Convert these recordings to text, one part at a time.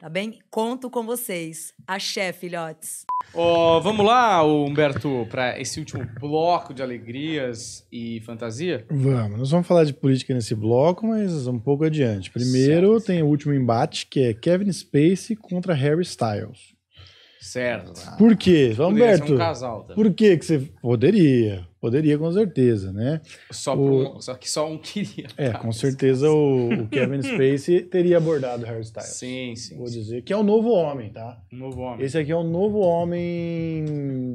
tá bem? Conto com vocês. Axé, filhotes. Oh, vamos lá, Humberto, para esse último bloco de alegrias e fantasia? Vamos. Nós vamos falar de política nesse bloco, mas um pouco adiante. Primeiro certo. tem o último embate, que é Kevin Spacey contra Harry Styles. Certo. Ah, por quê? Poderia Humberto, um casal também. por que que você... Poderia, poderia com certeza, né? Só, o... um, só que só um queria. É, com certeza o, o, Kevin Spacey teria abordado hairstyle. Sim, sim. Vou sim. dizer que é o novo homem, tá? novo homem. Esse aqui é o novo homem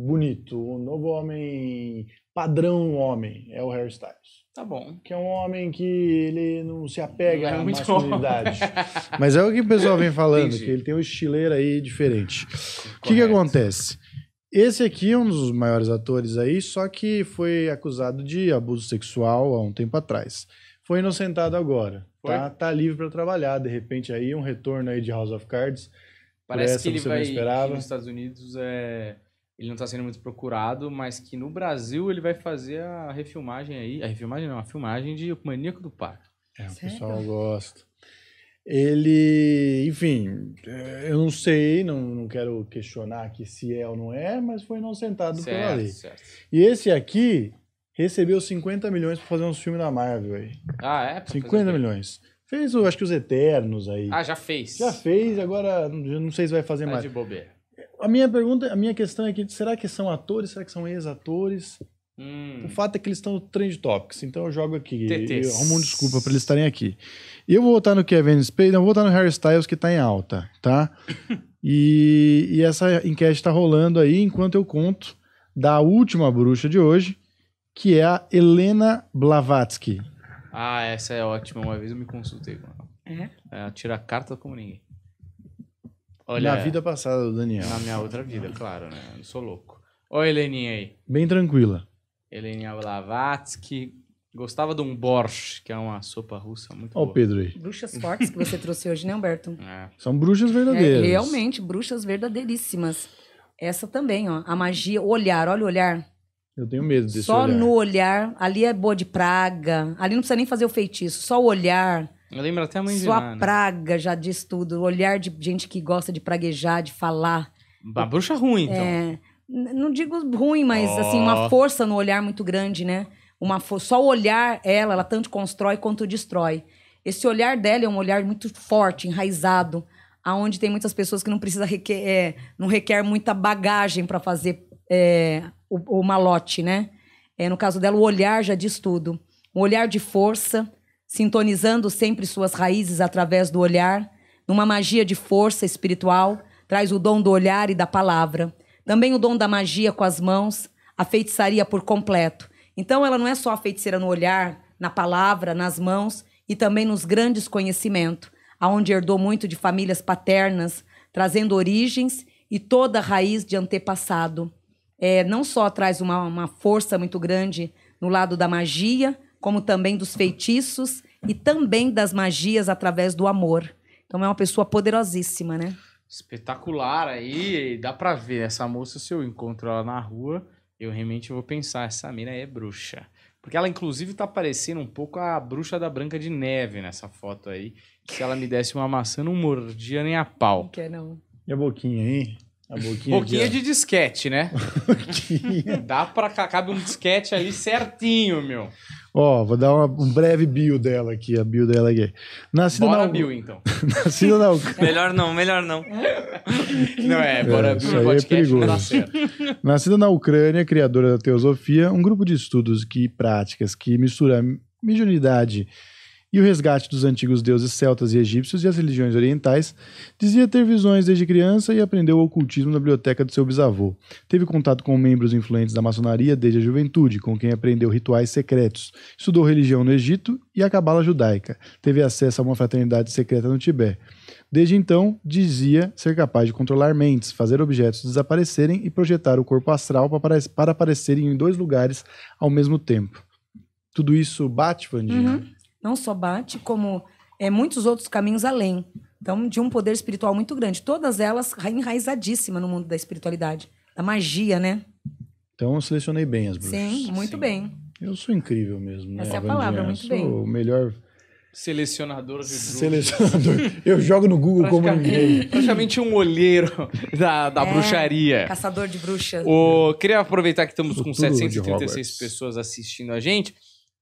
bonito, o novo homem padrão homem, é o hairstyle. Tá bom. Que é um homem que ele não se apega é à masculinidade. Mas é o que o pessoal vem falando, Entendi. que ele tem um estileiro aí diferente. O que, que acontece? Esse aqui é um dos maiores atores aí, só que foi acusado de abuso sexual há um tempo atrás. Foi inocentado agora. Tá, tá livre para trabalhar, de repente aí um retorno aí de House of Cards. Parece essa, que ele vai nos Estados Unidos é ele não está sendo muito procurado, mas que no Brasil ele vai fazer a refilmagem aí. A refilmagem não, a filmagem de O Maníaco do Parque. É, Sério? o pessoal gosta. Ele, enfim, é, eu não sei, não, não quero questionar aqui se é ou não é, mas foi inocentado certo, pela lei. Certo. E esse aqui recebeu 50 milhões para fazer um filme da Marvel aí. Ah, é? 50 milhões. Fez, acho que os Eternos aí. Ah, já fez. Já fez, agora não sei se vai fazer tá mais. de bobeira a minha pergunta, a minha questão é que será que são atores, será que são ex-atores? Hum. O fato é que eles estão no Trend Topics, então eu jogo aqui. TTs. Eu arrumo um desculpa para eles estarem aqui. Eu vou votar no Kevin Spacey, não, vou votar no Harry Styles, que está em alta, tá? e, e, essa enquete está rolando aí enquanto eu conto da última bruxa de hoje, que é a Helena Blavatsky. Ah, essa é ótima. Uma vez eu me consultei com ela. É? Ela tira a carta como ninguém. Olha, na vida passada do Daniel. Na minha outra vida, claro, né? Eu não sou louco. Olha a Heleninha aí. Bem tranquila. Heleninha Blavatsky. Gostava de um borsch, que é uma sopa russa muito Olha boa. o Pedro aí. Bruxas fortes que você trouxe hoje, né, Humberto? É. São bruxas verdadeiras. É, realmente, bruxas verdadeiríssimas. Essa também, ó. A magia, o olhar, olha o olhar. Eu tenho medo desse Só olhar. no olhar. Ali é boa de praga. Ali não precisa nem fazer o feitiço. Só o olhar. Eu lembro até a mãe Sua de praga já diz tudo. O olhar de gente que gosta de praguejar, de falar. Uma bruxa ruim, então. É, não digo ruim, mas oh. assim, uma força no olhar muito grande, né? Uma for... Só o olhar, ela, ela tanto constrói quanto destrói. Esse olhar dela é um olhar muito forte, enraizado, aonde tem muitas pessoas que não precisa requer, é, não requer muita bagagem para fazer é, o, o, malote, né? É, no caso dela, o olhar já diz tudo. Um olhar de força, sintonizando sempre suas raízes através do olhar, numa magia de força espiritual, traz o dom do olhar e da palavra, também o dom da magia com as mãos, a feitiçaria por completo. Então ela não é só a feiticeira no olhar, na palavra, nas mãos e também nos grandes conhecimentos, aonde herdou muito de famílias paternas, trazendo origens e toda a raiz de antepassado. É, não só traz uma, uma força muito grande no lado da magia, como também dos feitiços e também das magias através do amor. Então é uma pessoa poderosíssima, né? Espetacular aí, dá para ver essa moça se eu encontro ela na rua, eu realmente vou pensar, essa mina é bruxa. Porque ela, inclusive, tá parecendo um pouco a bruxa da Branca de Neve nessa foto aí. Se ela me desse uma maçã, não mordia nem a pau. Não quer, não. E a boquinha aí? A boquinha, boquinha de... disquete, né? boquinha. Dá pra cá, cabe um disquete ali certinho, meu. Ó, oh, vou dar uma, um breve bio dela aqui, a bio dela aqui. Nascida bora na... bio, então. Nascida na Ucrânia... melhor não, melhor não. não é, bora é, bio, é podcast é Nascida na Ucrânia, criadora da Teosofia, um grupo de estudos e práticas que mistura mediunidade e o resgate dos antigos deuses celtas e egípcios e as religiões orientais, dizia ter visões desde criança e aprendeu o ocultismo na biblioteca do seu bisavô. Teve contato com membros influentes da maçonaria desde a juventude, com quem aprendeu rituais secretos. Estudou religião no Egito e a cabala judaica. Teve acesso a uma fraternidade secreta no Tibete. Desde então, dizia ser capaz de controlar mentes, fazer objetos desaparecerem e projetar o corpo astral para aparecerem em dois lugares ao mesmo tempo. Tudo isso bate, Vandinha? Uhum não só Bate, como é, muitos outros caminhos além. Então, de um poder espiritual muito grande. Todas elas enraizadíssimas no mundo da espiritualidade, da magia, né? Então, eu selecionei bem as bruxas. Sim, muito Sim. bem. Eu sou incrível mesmo. Né, Essa é a Vandinha? palavra, muito bem. Sou o melhor Selecionador de bruxas. Selecionador. Eu jogo no Google como ninguém. Praticamente um olheiro da, da é, bruxaria. Caçador de bruxas. O, queria aproveitar que estamos com 736 pessoas assistindo a gente.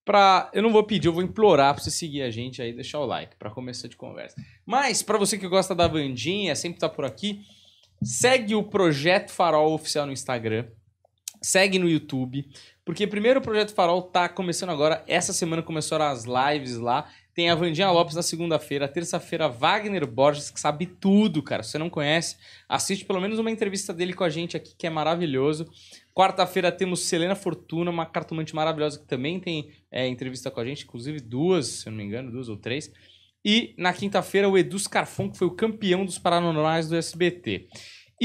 Pra, eu não vou pedir, eu vou implorar para você seguir a gente aí, deixar o like para começar de conversa. Mas para você que gosta da Vandinha, sempre tá por aqui, segue o projeto Farol oficial no Instagram. Segue no YouTube, porque primeiro o Projeto Farol tá começando agora. Essa semana começaram as lives lá. Tem a Vandinha Lopes na segunda-feira, terça-feira, Wagner Borges, que sabe tudo, cara. Se você não conhece, assiste pelo menos uma entrevista dele com a gente aqui, que é maravilhoso. Quarta-feira temos Selena Fortuna, uma cartomante maravilhosa que também tem é, entrevista com a gente, inclusive duas, se eu não me engano, duas ou três. E na quinta-feira, o Edu Scarfon, que foi o campeão dos Paranormais do SBT.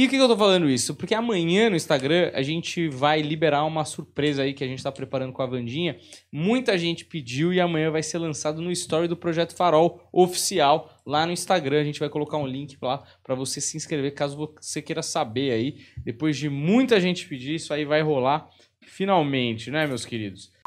E o que, que, eu tô falando isso? Porque amanhã no Instagram a gente vai liberar uma surpresa aí que a gente tá preparando com a Vandinha. Muita gente pediu e amanhã vai ser lançado no story do Projeto Farol oficial lá no Instagram. A gente vai colocar um link lá para você se inscrever caso você queira saber aí. Depois de muita gente pedir, isso aí vai rolar finalmente, né, meus queridos?